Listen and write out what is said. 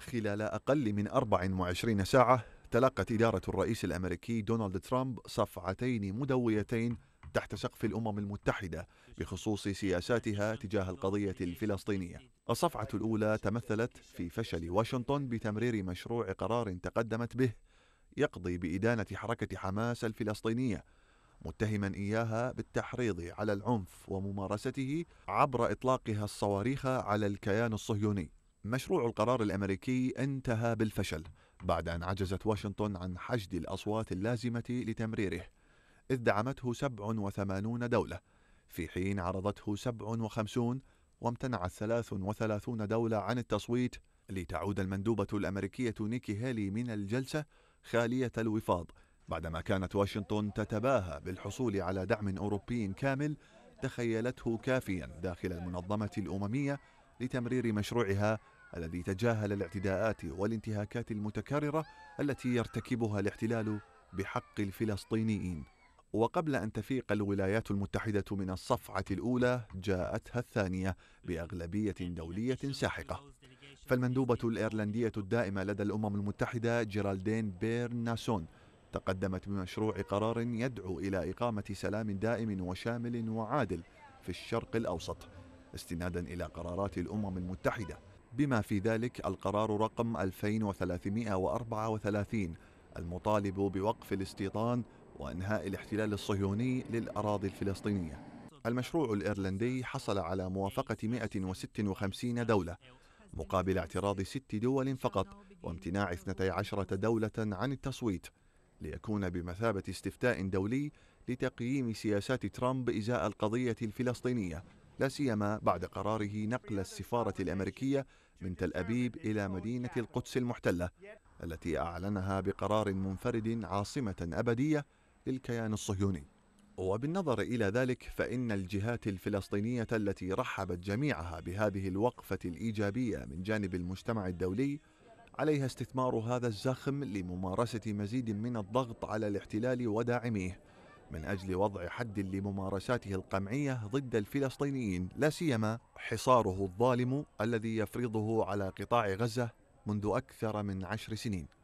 خلال أقل من 24 ساعة تلقت إدارة الرئيس الأمريكي دونالد ترامب صفعتين مدويتين تحت سقف الأمم المتحدة بخصوص سياساتها تجاه القضية الفلسطينية. الصفعة الأولى تمثلت في فشل واشنطن بتمرير مشروع قرار تقدمت به يقضي بإدانة حركة حماس الفلسطينية متهما إياها بالتحريض على العنف وممارسته عبر إطلاقها الصواريخ على الكيان الصهيوني. مشروع القرار الامريكي انتهى بالفشل بعد ان عجزت واشنطن عن حشد الاصوات اللازمه لتمريره اذ دعمته 87 دوله في حين عرضته 57 وامتنعت 33 دوله عن التصويت لتعود المندوبه الامريكيه نيكي هالي من الجلسه خاليه الوفاض بعدما كانت واشنطن تتباهى بالحصول على دعم اوروبي كامل تخيلته كافيا داخل المنظمه الامميه لتمرير مشروعها الذي تجاهل الاعتداءات والانتهاكات المتكررة التي يرتكبها الاحتلال بحق الفلسطينيين. وقبل أن تفيق الولايات المتحدة من الصفعة الأولى جاءتها الثانية بأغلبية دولية ساحقة. فالمندوبة الإيرلندية الدائمة لدى الأمم المتحدة جيرالدين بيرناسون تقدمت بمشروع قرار يدعو إلى إقامة سلام دائم وشامل وعادل في الشرق الأوسط استنادا إلى قرارات الأمم المتحدة بما في ذلك القرار رقم 2334 المطالب بوقف الاستيطان وإنهاء الاحتلال الصهيوني للأراضي الفلسطينية المشروع الإيرلندي حصل على موافقة 156 دولة مقابل اعتراض ست دول فقط وامتناع 12 دولة عن التصويت ليكون بمثابة استفتاء دولي لتقييم سياسات ترامب إزاء القضية الفلسطينية لا سيما بعد قراره نقل السفارة الأمريكية من تل أبيب إلى مدينة القدس المحتلة التي أعلنها بقرار منفرد عاصمة أبدية للكيان الصهيوني وبالنظر إلى ذلك فإن الجهات الفلسطينية التي رحبت جميعها بهذه الوقفة الإيجابية من جانب المجتمع الدولي عليها استثمار هذا الزخم لممارسة مزيد من الضغط على الاحتلال وداعميه من أجل وضع حد لممارساته القمعية ضد الفلسطينيين لا سيما حصاره الظالم الذي يفرضه على قطاع غزة منذ أكثر من عشر سنين